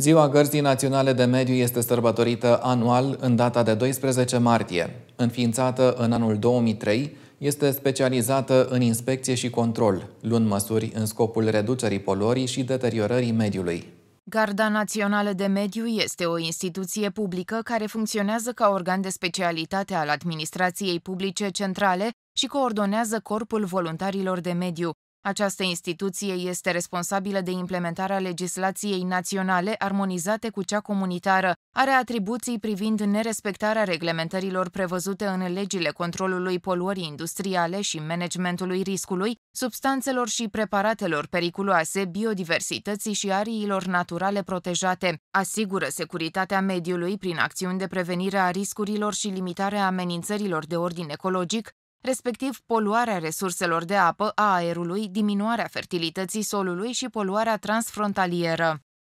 Ziua Gărzii Naționale de Mediu este sărbătorită anual în data de 12 martie. Înființată în anul 2003, este specializată în inspecție și control, luând măsuri în scopul reducerii poluării și deteriorării mediului. Garda Națională de Mediu este o instituție publică care funcționează ca organ de specialitate al administrației publice centrale și coordonează Corpul Voluntarilor de Mediu, această instituție este responsabilă de implementarea legislației naționale armonizate cu cea comunitară, are atribuții privind nerespectarea reglementărilor prevăzute în legile controlului poluării industriale și managementului riscului, substanțelor și preparatelor periculoase, biodiversității și ariilor naturale protejate, asigură securitatea mediului prin acțiuni de prevenire a riscurilor și limitarea amenințărilor de ordin ecologic, respectiv poluarea resurselor de apă, a aerului, diminuarea fertilității solului și poluarea transfrontalieră.